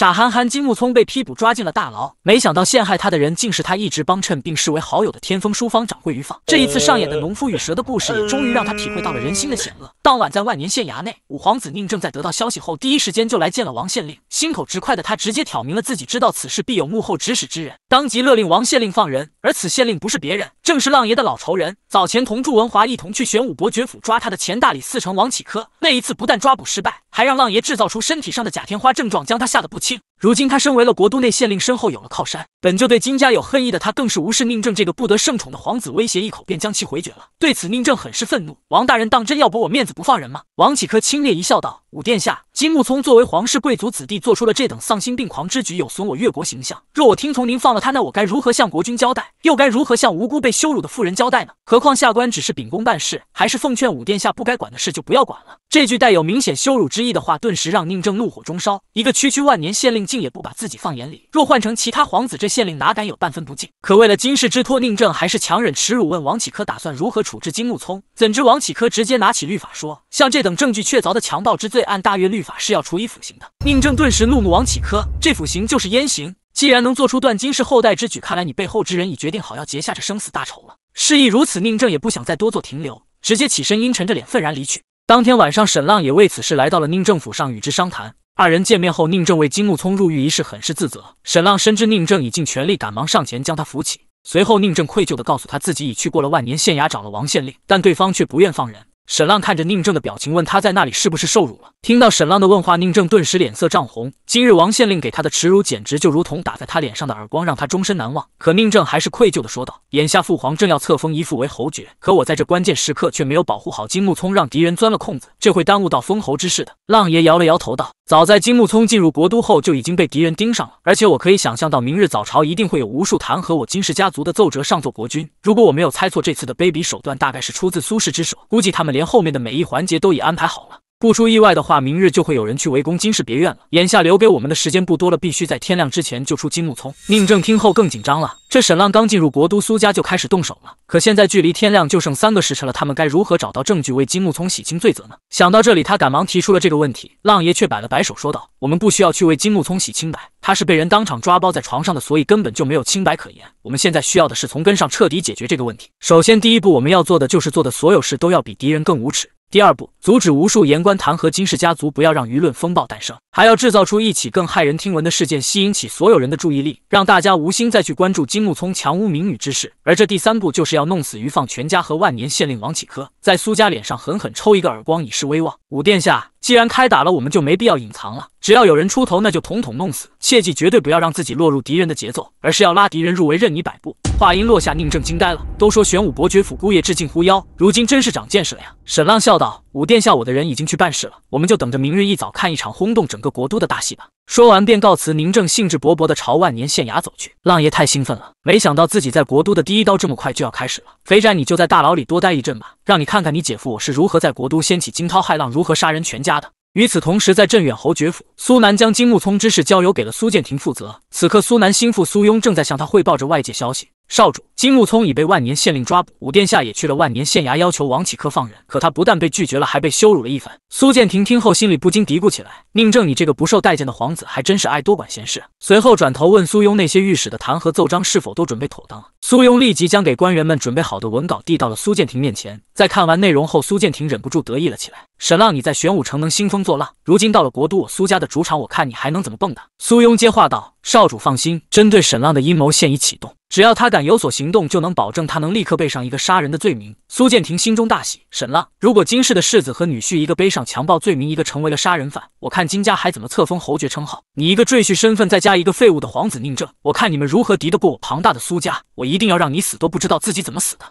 傻憨憨金木聪被批捕，抓进了大牢。没想到陷害他的人竟是他一直帮衬并视为好友的天风书坊掌柜于放。这一次上演的农夫与蛇的故事，也终于让他体会到了人心的险恶。当晚，在万年县衙内，五皇子宁正在得到消息后，第一时间就来见了王县令。心口直快的他，直接挑明了自己知道此事必有幕后指使之人，当即勒令王县令放人。而此县令不是别人，正是浪爷的老仇人。早前同祝文华一同去玄武伯爵府抓他的前大理寺丞王启科，那一次不但抓捕失败，还让浪爷制造出身体上的假天花症状，将他吓得不轻。如今他身为了国都内县令，身后有了靠山，本就对金家有恨意的他，更是无视宁正这个不得圣宠的皇子威胁，一口便将其回绝了。对此，宁正很是愤怒：“王大人，当真要驳我面子不放人吗？”王启科轻蔑一笑，道：“武殿下，金木聪作为皇室贵族子弟，做出了这等丧心病狂之举，有损我越国形象。若我听从您放了他，那我该如何向国君交代？又该如何向无辜被羞辱的妇人交代呢？何况下官只是秉公办事，还是奉劝武殿下，不该管的事就不要管了。”这句带有明显羞辱之意的话，顿时让宁正怒火中烧。一个区区万年县令。竟也不把自己放眼里。若换成其他皇子，这县令哪敢有半分不敬？可为了金氏之托，宁正还是强忍耻辱，问王启科打算如何处置金木聪。怎知王启科直接拿起律法说：“像这等证据确凿的强暴之罪，按大越律法是要处以腐刑的。”宁正顿时怒目王启科：“这腐刑就是阉刑，既然能做出断金氏后代之举，看来你背后之人已决定好要结下这生死大仇了。”示意如此，宁正也不想再多做停留，直接起身，阴沉着脸愤然离去。当天晚上，沈浪也为此事来到了宁政府上，与之商谈。二人见面后，宁正为金木聪入狱一事很是自责。沈浪深知宁正已尽全力，赶忙上前将他扶起。随后，宁正愧疚地告诉他自己已去过了万年县衙，找了王县令，但对方却不愿放人。沈浪看着宁正的表情，问他在那里是不是受辱了？听到沈浪的问话，宁正顿时脸色涨红。今日王县令给他的耻辱，简直就如同打在他脸上的耳光，让他终身难忘。可宁正还是愧疚地说道：“眼下父皇正要册封姨父为侯爵，可我在这关键时刻却没有保护好金木聪，让敌人钻了空子，这会耽误到封侯之事的。”浪爷摇了摇头道。早在金木聪进入国都后，就已经被敌人盯上了。而且我可以想象到，明日早朝一定会有无数弹劾我金氏家族的奏折上奏国君。如果我没有猜错，这次的卑鄙手段大概是出自苏氏之手，估计他们连后面的每一环节都已安排好了。不出意外的话，明日就会有人去围攻金氏别院了。眼下留给我们的时间不多了，必须在天亮之前救出金木聪。宁正听后更紧张了。这沈浪刚进入国都苏家就开始动手了，可现在距离天亮就剩三个时辰了，他们该如何找到证据为金木聪洗清罪责呢？想到这里，他赶忙提出了这个问题。浪爷却摆了摆手，说道：“我们不需要去为金木聪洗清白，他是被人当场抓包在床上的，所以根本就没有清白可言。我们现在需要的是从根上彻底解决这个问题。首先，第一步我们要做的就是做的所有事都要比敌人更无耻。”第二步，阻止无数言官弹劾金氏家族，不要让舆论风暴诞生，还要制造出一起更骇人听闻的事件，吸引起所有人的注意力，让大家无心再去关注金木聪强污民女之事。而这第三步，就是要弄死于放全家和万年县令王启科，在苏家脸上狠狠抽一个耳光，以示威望。五殿下。既然开打了，我们就没必要隐藏了。只要有人出头，那就统统弄死。切记，绝对不要让自己落入敌人的节奏，而是要拉敌人入围，任你摆布。话音落下，宁正惊呆了。都说玄武伯爵府姑爷致敬狐妖，如今真是长见识了呀。沈浪笑道。五殿下，我的人已经去办事了，我们就等着明日一早看一场轰动整个国都的大戏吧。说完便告辞，宁正兴致勃勃地朝万年县衙走去。浪爷太兴奋了，没想到自己在国都的第一刀这么快就要开始了。肥宅，你就在大牢里多待一阵吧，让你看看你姐夫我是如何在国都掀起惊涛骇浪，如何杀人全家的。与此同时，在镇远侯爵府，苏南将金木聪之事交由给了苏建廷负责。此刻，苏南心腹苏庸正在向他汇报着外界消息。少主金木聪已被万年县令抓捕，武殿下也去了万年县衙，要求王启科放人，可他不但被拒绝了，还被羞辱了一番。苏建廷听后，心里不禁嘀咕起来：宁正，你这个不受待见的皇子，还真是爱多管闲事。随后转头问苏庸，那些御史的弹劾奏章是否都准备妥当苏庸立即将给官员们准备好的文稿递到了苏建廷面前，在看完内容后，苏建廷忍不住得意了起来。沈浪，你在玄武城能兴风作浪，如今到了国都，我苏家的主场，我看你还能怎么蹦跶？苏庸接话道：少主放心，针对沈浪的阴谋现已启动。只要他敢有所行动，就能保证他能立刻背上一个杀人的罪名。苏建廷心中大喜。沈浪，如果金氏的世子和女婿一个背上强暴罪名，一个成为了杀人犯，我看金家还怎么册封侯爵称号？你一个赘婿身份，再加一个废物的皇子宁正，我看你们如何敌得过我庞大的苏家？我一定要让你死都不知道自己怎么死的。